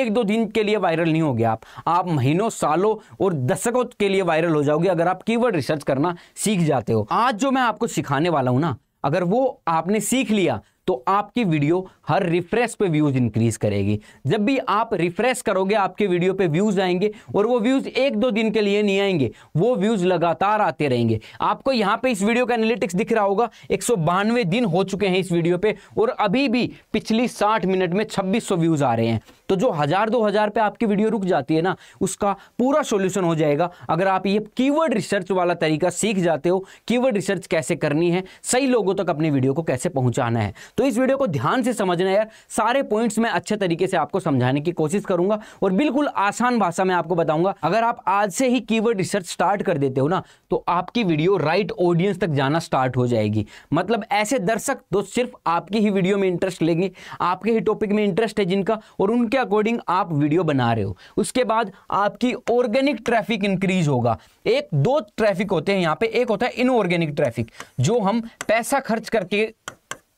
एक दो दिन के लिए वायरल नहीं हो गया आप आप महीनों सालों और दशकों के लिए वायरल हो जाओगे अगर आप कीवर्ड रिसर्च करना सीख जाते हो आज जो मैं आपको सिखाने वाला हूं ना अगर वो आपने सीख लिया तो आपकी वीडियो हर रिफ्रेश पे व्यूज़ इंक्रीज करेगी जब भी आप रिफ्रेश करोगे आपके वीडियो पे व्यूज़ आएंगे और वो व्यूज़ एक दो दिन के लिए नहीं आएंगे वो व्यूज़ लगातार आते रहेंगे आपको यहाँ पे इस वीडियो का एनालिटिक्स दिख रहा होगा एक दिन हो चुके हैं इस वीडियो पे और अभी भी पिछली साठ मिनट में छब्बीस व्यूज़ आ रहे हैं तो जो हज़ार दो हज़ार पे आपकी वीडियो रुक जाती है ना उसका पूरा सोल्यूशन हो जाएगा अगर आप ये कीवर्ड रिसर्च वाला तरीका सीख जाते हो कीवर्ड रिसर्च कैसे करनी है सही लोगों तक अपनी वीडियो को कैसे पहुंचाना है तो इस वीडियो को ध्यान से समझना यार सारे पॉइंट्स मैं अच्छे तरीके से आपको समझाने की कोशिश करूंगा और बिल्कुल आसान भाषा में आपको बताऊंगा अगर आप आज से ही कीवर्ड रिसर्च स्टार्ट कर देते हो ना तो आपकी वीडियो राइट ऑडियंस तक जाना स्टार्ट हो जाएगी मतलब ऐसे दर्शक तो सिर्फ आपकी ही वीडियो में इंटरेस्ट लेंगे आपके ही टॉपिक में इंटरेस्ट है जिनका और उनके अकॉर्डिंग आप वीडियो बना रहे हो उसके बाद आपकी ऑर्गेनिक ट्रैफिक इंक्रीज होगा एक दो ट्रैफिक होते हैं यहाँ पे एक होता है इनऑर्गेनिक ट्रैफिक जो हम पैसा खर्च करके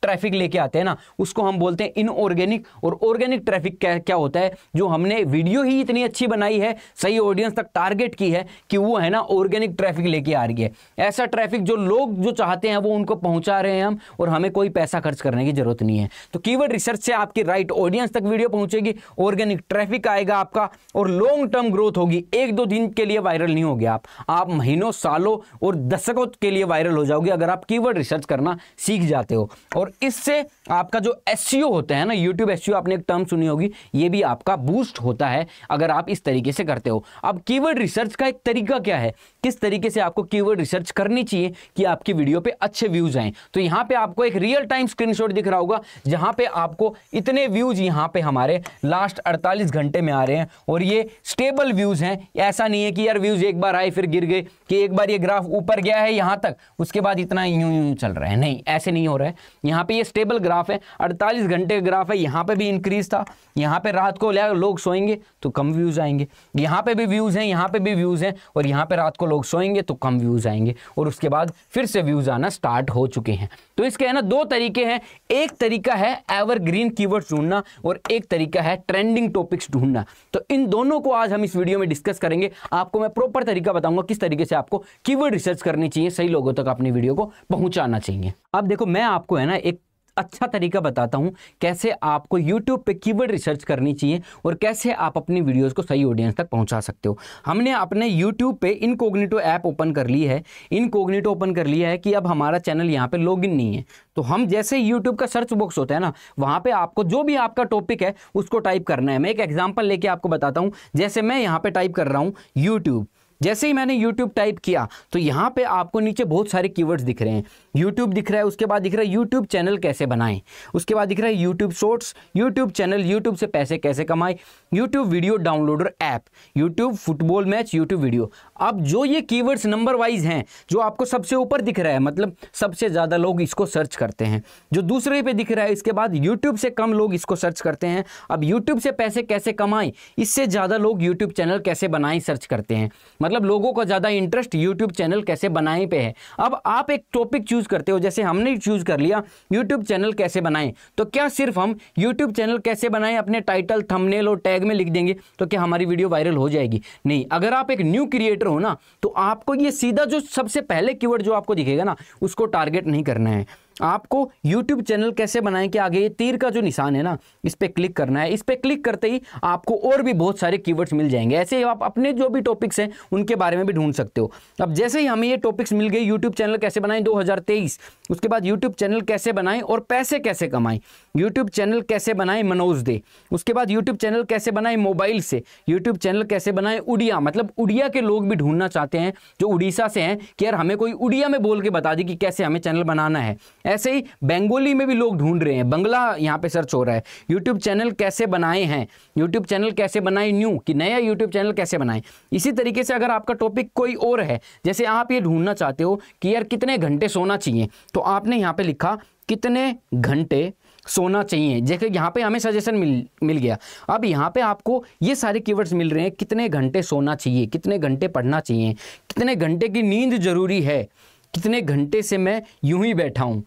ट्रैफिक लेके आते हैं ना उसको हम बोलते हैं इनऑर्गेनिक और ऑर्गेनिक ट्रैफिक क्या क्या होता है जो हमने वीडियो ही इतनी अच्छी बनाई है सही ऑडियंस तक टारगेट की है कि वो है ना ऑर्गेनिक ट्रैफिक लेके आ रही है ऐसा ट्रैफिक जो लोग जो चाहते हैं वो उनको पहुंचा रहे हैं हम और हमें कोई पैसा खर्च करने की जरूरत नहीं है तो कीवर्ड रिसर्च से आपकी राइट ऑडियंस तक वीडियो पहुंचेगी ऑर्गेनिक ट्रैफिक आएगा आपका और लॉन्ग टर्म ग्रोथ होगी एक दो दिन के लिए वायरल नहीं होगी आप आप महीनों सालों और दशकों के लिए वायरल हो जाओगे अगर आप कीवर्ड रिसर्च करना सीख जाते हो और और इससे आपका जो एस e होता है ना यूट्यूब एस e आपने एक टर्म सुनी होगी ये भी आपका बूस्ट होता है अगर आप इस तरीके से करते हो अब कीवर्ड रिसर्च का एक तरीका क्या है किस तरीके से आपको कीवर्ड रिसर्च करनी चाहिए कि आपकी वीडियो पे अच्छे व्यूज आए तो यहाँ पे आपको एक रियल टाइम स्क्रीनशॉट दिख रहा होगा जहाँ पे आपको इतने व्यूज यहाँ पे हमारे लास्ट 48 घंटे में आ रहे हैं और ये स्टेबल व्यूज हैं ऐसा नहीं है कि यार व्यूज एक बार आए फिर गिर गए कि एक बार ये ग्राफ ऊपर गया है यहाँ तक उसके बाद इतना यूं यूं चल रहा है नहीं ऐसे नहीं हो रहा है यहाँ यहाँ पे ये स्टेबल ग्राफ है 48 घंटे का ग्राफ है यहाँ पे भी इंक्रीज था यहाँ पे रात को लोग सोएंगे तो कम व्यूज़ आएंगे यहाँ पे भी व्यूज़ हैं यहाँ पे भी व्यूज़ हैं और यहाँ पे रात को लोग सोएंगे तो कम व्यूज़ आएंगे और उसके बाद फिर से व्यूज़ आना स्टार्ट हो चुके हैं तो इसके है ना दो तरीके हैं एक तरीका है एवरग्रीन ग्रीन ढूंढना और एक तरीका है ट्रेंडिंग टॉपिक्स ढूंढना तो इन दोनों को आज हम इस वीडियो में डिस्कस करेंगे आपको मैं प्रॉपर तरीका बताऊंगा किस तरीके से आपको कीवर्ड रिसर्च करनी चाहिए सही लोगों तक अपनी वीडियो को पहुंचाना चाहिए अब देखो मैं आपको है ना एक अच्छा तरीका बताता हूँ कैसे आपको यूट्यूब पे कीवर्ड रिसर्च करनी चाहिए और कैसे आप अपनी वीडियोस को सही ऑडियंस तक पहुँचा सकते हो हमने अपने यूट्यूब पे इनकोग्निटो ऐप ओपन कर ली है इनकोग्निटो ओपन कर लिया है कि अब हमारा चैनल यहाँ पे लॉगिन नहीं है तो हम जैसे यूट्यूब का सर्च बॉक्स होता है ना वहाँ पर आपको जो भी आपका टॉपिक है उसको टाइप करना है मैं एक एग्जाम्पल लेके आपको बताता हूँ जैसे मैं यहाँ पर टाइप कर रहा हूँ यूट्यूब जैसे ही मैंने यूट्यूब टाइप किया तो यहाँ पे आपको नीचे बहुत सारे कीवर्ड्स दिख रहे हैं यूट्यूब दिख रहा है उसके बाद दिख रहा है यूट्यूब चैनल कैसे बनाएं उसके बाद दिख रहा है YouTube shorts YouTube channel YouTube से पैसे कैसे कमाएं YouTube video downloader app YouTube football match YouTube video अब जो ये कीवर्ड्स नंबर वाइज हैं जो आपको सबसे ऊपर दिख रहा है मतलब सबसे ज़्यादा लोग इसको सर्च करते हैं जो दूसरे पर दिख रहा है इसके बाद यूट्यूब से कम लोग इसको सर्च करते हैं अब यूट्यूब से पैसे कैसे कमाएं इससे ज़्यादा लोग यूट्यूब चैनल कैसे बनाएं सर्च करते हैं मतलब मतलब लोगों का ज़्यादा इंटरेस्ट यूट्यूब चैनल कैसे बनाए पे है अब आप एक टॉपिक चूज़ करते हो जैसे हमने चूज़ कर लिया यूट्यूब चैनल कैसे बनाएं तो क्या सिर्फ हम यूट्यूब चैनल कैसे बनाएं अपने टाइटल थमनेल और टैग में लिख देंगे तो क्या हमारी वीडियो वायरल हो जाएगी नहीं अगर आप एक न्यू क्रिएटर हो ना तो आपको ये सीधा जो सबसे पहले कीवर्ड जो आपको दिखेगा ना उसको टारगेट नहीं करना है आपको यूट्यूब चैनल कैसे बनाएं कि आगे ये तीर का जो निशान है ना इस पर क्लिक करना है इस पर क्लिक करते ही आपको और भी बहुत सारे कीवर्ड्स मिल जाएंगे ऐसे ही आप अपने जो भी टॉपिक्स हैं उनके बारे में भी ढूंढ सकते हो अब जैसे ही हमें ये टॉपिक्स मिल गए यूट्यूब चैनल कैसे बनाएं 2023 उसके बाद यूट्यूब चैनल कैसे बनाएं और पैसे कैसे कमाएं यूट्यूब चैनल कैसे बनाएं मनोज दे उसके बाद यूट्यूब चैनल कैसे बनाएं मोबाइल से यूट्यूब चैनल कैसे बनाएं उड़िया मतलब उड़िया के लोग भी ढूंढना चाहते हैं जो उड़ीसा से हैं कि यार हमें कोई उड़िया में बोल के बता दें कि कैसे हमें चैनल बनाना है ऐसे ही बेंगोली में भी लोग ढूंढ रहे हैं बंगला यहाँ पे सर्च हो रहा है यूट्यूब चैनल कैसे बनाए हैं यूट्यूब चैनल कैसे बनाए न्यू कि नया यूट्यूब चैनल कैसे बनाए इसी तरीके से अगर आपका टॉपिक कोई और है जैसे आप ये ढूंढना चाहते हो कि यार कितने घंटे सोना चाहिए तो आपने यहाँ पर लिखा कितने घंटे सोना चाहिए जैसे यहाँ पे हमें सजेशन मिल मिल गया अब यहाँ पे आपको ये सारे कीवर्ड्स मिल रहे हैं कितने घंटे सोना चाहिए कितने घंटे पढ़ना चाहिए कितने घंटे की नींद जरूरी है कितने घंटे से मैं यूं ही बैठा हूँ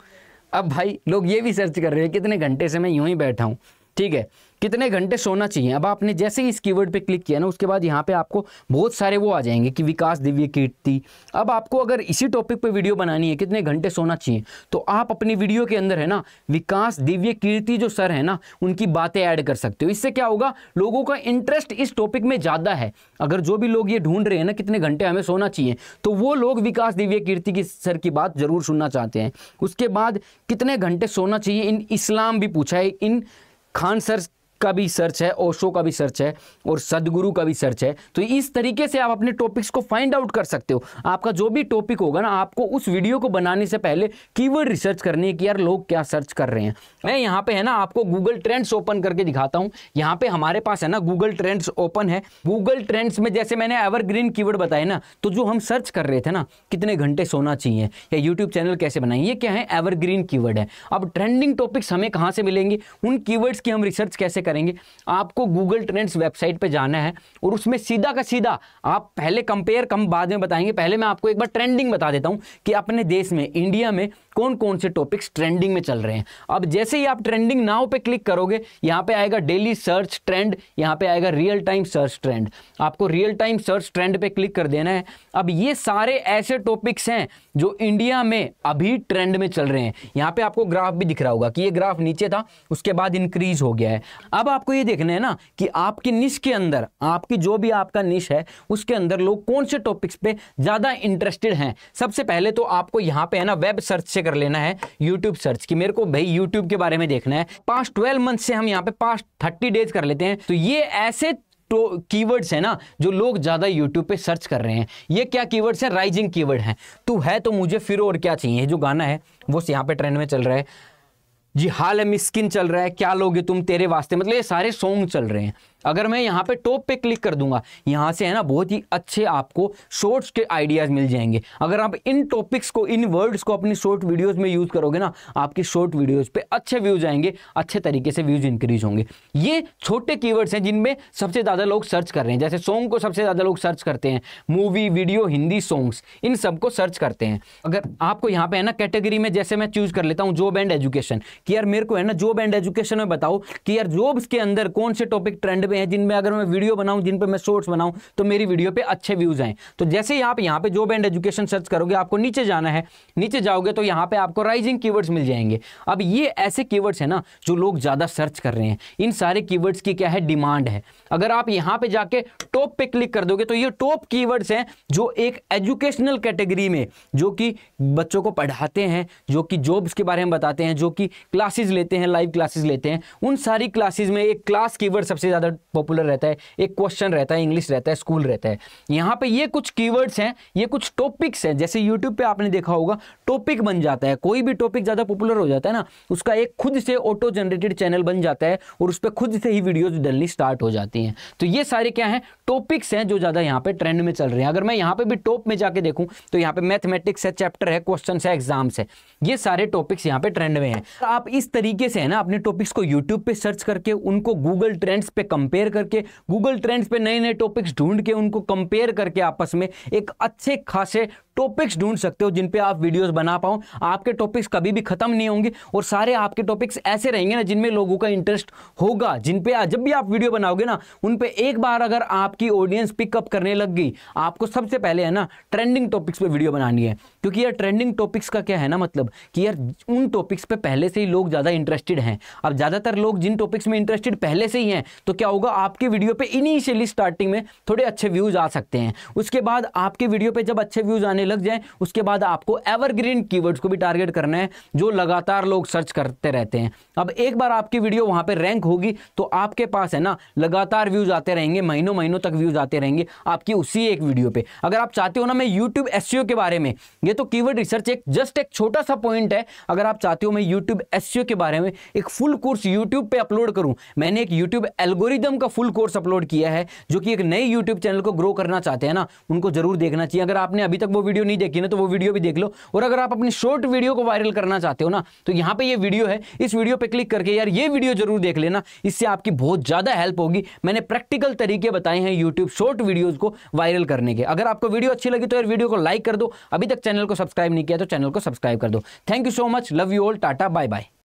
अब भाई लोग ये भी सर्च कर रहे हैं कितने घंटे से मैं यूं ही बैठा हूँ ठीक है कितने घंटे सोना चाहिए अब आपने जैसे ही इस कीवर्ड पे क्लिक किया ना उसके बाद यहाँ पे आपको बहुत सारे वो आ जाएंगे कि विकास दिव्य कीर्ति अब आपको अगर इसी टॉपिक पे वीडियो बनानी है कितने घंटे सोना चाहिए तो आप अपनी वीडियो के अंदर है ना विकास दिव्य कीर्ति जो सर है ना उनकी बातें ऐड कर सकते हो इससे क्या होगा लोगों का इंटरेस्ट इस टॉपिक में ज़्यादा है अगर जो भी लोग ये ढूंढ रहे हैं ना कितने घंटे हमें सोना चाहिए तो वो लोग विकास दिव्य कीर्ति की सर की बात ज़रूर सुनना चाहते हैं उसके बाद कितने घंटे सोना चाहिए इन इस्लाम भी पूछा है इन खान सर का भी सर्च है ओशो का भी सर्च है और सदगुरु का भी सर्च है तो इस तरीके से आप अपने टॉपिक्स को फाइंड आउट कर सकते हो आपका जो भी टॉपिक होगा ना आपको उस वीडियो को बनाने से पहले कीवर्ड रिसर्च करनी है कि यार लोग क्या सर्च कर रहे हैं मैं यहाँ पे है ना आपको गूगल ट्रेंड्स ओपन करके दिखाता हूँ यहाँ पे हमारे पास है ना गूगल ट्रेंड्स ओपन है गूगल ट्रेंड्स में जैसे मैंने एवरग्रीन कीवर्ड बताए ना तो जो हम सर्च कर रहे थे ना कितने घंटे सोना चाहिए या यूट्यूब चैनल कैसे बनाए ये क्या है एवरग्रीन कीवर्ड है अब ट्रेंडिंग टॉपिक्स हमें कहाँ से मिलेंगे उन कीवर्ड्स की हम रिसर्च कैसे करेंगे आपको गूगल ट्रेंड्स वेबसाइट पर जाना है और उसमें सीधा का सीधा आप पहले कंपेयर कम बाद में बताएंगे पहले मैं आपको एक बार ट्रेंडिंग बता देता हूँ कि अपने देश में इंडिया में कौन कौन से टॉपिक्स ट्रेंडिंग में चल रहे हैं अब जैसे ही आप ट्रेंडिंग नाव पे क्लिक करोगे यहाँ पे आएगा डेली सर्च ट्रेंड यहाँ पे आएगा रियल टाइम सर्च ट्रेंड आपको रियल टाइम सर्च ट्रेंड पे क्लिक कर देना है अब ये सारे ऐसे टॉपिक्स हैं जो इंडिया में अभी ट्रेंड में चल रहे हैं यहाँ पे आपको ग्राफ भी दिख रहा होगा कि ये ग्राफ नीचे था उसके बाद इंक्रीज हो गया है अब आपको ये देखना है ना कि आपकी निश के अंदर आपकी जो भी आपका निश है उसके अंदर लोग कौन से टॉपिक्स पे ज़्यादा इंटरेस्टेड हैं सबसे पहले तो आपको यहाँ पे है ना वेब सर्च से कैसे कर लेना है यूट्यूब सर्च की मेरे को भाई यूट्यूब के बारे में देखना है पास्ट ट्वेल्व मंथ से हम यहाँ पे पास्ट थर्टी डेज कर लेते हैं तो ये ऐसे तो कीवर्ड्स है ना जो लोग ज़्यादा यूट्यूब पे सर्च कर रहे हैं ये क्या कीवर्ड्स हैं राइजिंग कीवर्ड हैं तू है तो मुझे फिर और क्या चाहिए जो गाना है वो यहाँ पे ट्रेंड में चल रहा है जी हाल है मिस्किन चल रहा है क्या लोगे तुम तेरे वास्ते मतलब ये सारे सॉन्ग चल रहे हैं अगर मैं यहाँ पे टॉप पे क्लिक कर दूंगा यहाँ से है ना बहुत ही अच्छे आपको शॉर्ट्स के आइडियाज मिल जाएंगे अगर आप इन टॉपिक्स को इन वर्ड्स को अपनी शॉर्ट वीडियोस में यूज करोगे ना आपकी शॉर्ट वीडियोस पे अच्छे व्यूज आएंगे अच्छे तरीके से व्यूज इंक्रीज होंगे ये छोटे कीवर्ड्स हैं जिनमें सबसे ज़्यादा लोग सर्च कर रहे हैं जैसे सॉन्ग को सबसे ज़्यादा लोग सर्च करते हैं मूवी वीडियो हिंदी सॉन्ग्स इन सबको सर्च करते हैं अगर आपको यहाँ पे है ना कैटेगरी में जैसे मैं चूज कर लेता हूँ जॉब एंड एजुकेशन कि यार मेरे को है ना जॉब एंड एजुकेशन में बताओ कि यार जॉब्स के अंदर कौन से टॉपिक ट्रेंड पे हैं जिनमें अगर मैं वीडियो बनाऊं जिन पर मैं शॉर्ट्स बनाऊं तो मेरी वीडियो पे अच्छे व्यूज़ आए तो जैसे ही आप यहाँ पे जॉब एंड एजुकेशन सर्च करोगे आपको नीचे जाना है नीचे जाओगे तो यहाँ पे आपको राइजिंग कीवर्ड्स मिल जाएंगे अब ये ऐसे कीवर्ड्स हैं ना जो लोग ज़्यादा सर्च कर रहे हैं इन सारे कीवर्ड्स की क्या है डिमांड है अगर आप यहाँ पे जाके टॉप पे क्लिक कर दोगे तो ये टॉप कीवर्ड्स हैं जो एक एजुकेशनल कैटेगरी में जो कि बच्चों को पढ़ाते हैं जो कि जॉब्स के बारे में बताते हैं जो कि क्लासेस लेते हैं लाइव क्लासेस लेते हैं उन सारी क्लासेस में एक क्लास कीवर्ड सबसे ज़्यादा पॉपुलर रहता है एक क्वेश्चन रहता है इंग्लिश रहता है स्कूल रहता है यहाँ पे ये कुछ कीवर्ड्स हैं ये कुछ टॉपिक्स हैं जैसे यूट्यूब पे आपने देखा होगा टॉपिक बन जाता है कोई भी टॉपिक ज़्यादा पॉपुलर हो जाता है ना उसका एक खुद से ऑटो जनरेटेड चैनल बन जाता है और उस पर खुद से ही वीडियोज डलनी स्टार्ट हो जाती हैं तो ये सारे क्या हैं टॉपिक्स हैं जो ज़्यादा यहाँ पर ट्रेंड में चल रहे हैं अगर मैं यहाँ पर भी टॉप में जाके देखूँ तो यहाँ पर मैथमेटिक्स है चैप्टर है क्वेश्चन है एग्जाम्स है ये सारे टॉपिक्स यहाँ पर ट्रेंड में हैं आप इस तरीके से है ना अपने टॉपिक्स को यूट्यूब पर सर्च करके उनको गूगल ट्रेंड्स पर कंपेयर कंपेयर करके गूगल ट्रेंड्स पे नए नए टॉपिक्स ढूंढ के उनको कंपेयर करके आपस में एक अच्छे खासे टॉपिक्स ढूंढ सकते हो जिन पे आप वीडियोस बना पाओ आपके टॉपिक्स कभी भी खत्म नहीं होंगे और सारे आपके टॉपिक्स ऐसे रहेंगे ना जिनमें लोगों का इंटरेस्ट होगा जिन पे जब भी आप वीडियो बनाओगे ना उन पे एक बार अगर आपकी ऑडियंस पिकअप करने लग गई आपको सबसे पहले है ना ट्रेंडिंग टॉपिक्स पे वीडियो बनानी है क्योंकि यार ट्रेंडिंग टॉपिक्स का क्या है ना मतलब कि यार उन टॉपिक्स पर पहले से ही लोग ज़्यादा इंटरेस्टेड हैं अब ज़्यादातर लोग जिन टॉपिक्स में इंटरेस्टेड पहले से ही हैं तो क्या होगा आपकी वीडियो पर इनिशियली स्टार्टिंग में थोड़े अच्छे व्यूज़ आ सकते हैं उसके बाद आपके वीडियो पर जब अच्छे व्यूज़ आने आने लग जाएं उसके बाद आपको एवरग्रीन कीवर्ड्स को भी टारगेट करना है जो लगातार लोग सर्च करते रहते हैं अब एक बार आपकी वीडियो वहां पर रैंक होगी तो आपके पास है ना लगातार व्यूज आते रहेंगे महीनों महीनों तक व्यूज आते रहेंगे आपकी उसी एक वीडियो पे अगर आप चाहते हो ना मैं यूट्यूब एस e के बारे में ये तो कीवर्ड रिसर्च एक जस्ट एक छोटा सा पॉइंट है अगर आप चाहते हो मैं यूट्यूब एस e के बारे में एक फुल कोर्स यूट्यूब पे अपलोड करूं मैंने एक यूट्यूब एल्गोरिदम का फुल कोर्स अपलोड किया है जो कि एक नए यूट्यूब चैनल को ग्रो करना चाहते हैं ना उनको जरूर देखना चाहिए अगर आपने अभी तक वो वीडियो नहीं देखी ना तो वो वीडियो भी देख लो और अगर आप अपनी शॉर्ट वीडियो को वायरल करना चाहते हो ना तो यहाँ पे ये वीडियो है इस वीडियो पे क्लिक करके यार ये वीडियो जरूर देख लेना इससे आपकी बहुत ज़्यादा हेल्प होगी मैंने प्रैक्टिकल तरीके बताए हैं यूट्यूब शॉर्ट वीडियोज़ को वायरल करने के अगर आपको वीडियो अच्छी लगी तो यार वीडियो को लाइक कर दो अभी तक चैनल को सब्सक्राइब नहीं किया तो चैनल को सब्सक्राइब कर दो thank you so much love you all tata bye bye